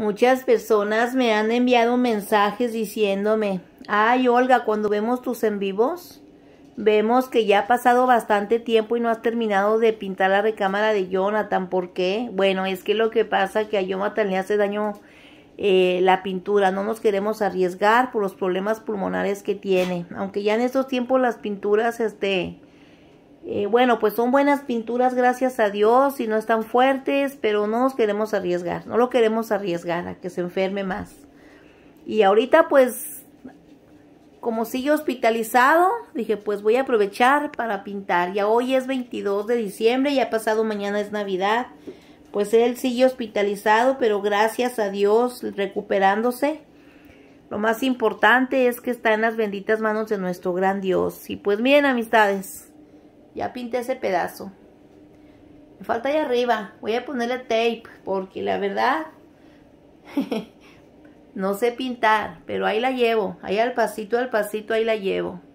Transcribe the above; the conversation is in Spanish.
Muchas personas me han enviado mensajes diciéndome, ay Olga, cuando vemos tus en vivos, vemos que ya ha pasado bastante tiempo y no has terminado de pintar la recámara de Jonathan. ¿Por qué? Bueno, es que lo que pasa es que a Jonathan le hace daño eh, la pintura. No nos queremos arriesgar por los problemas pulmonares que tiene. Aunque ya en estos tiempos las pinturas, este, eh, bueno, pues son buenas pinturas, gracias a Dios, y no están fuertes, pero no nos queremos arriesgar, no lo queremos arriesgar a que se enferme más. Y ahorita pues, como sigue hospitalizado, dije pues voy a aprovechar para pintar. Ya hoy es 22 de diciembre, ya pasado mañana es Navidad. Pues él sigue hospitalizado, pero gracias a Dios recuperándose. Lo más importante es que está en las benditas manos de nuestro gran Dios. Y pues miren amistades, ya pinté ese pedazo. Me falta ahí arriba. Voy a ponerle tape porque la verdad no sé pintar, pero ahí la llevo. Ahí al pasito, al pasito, ahí la llevo.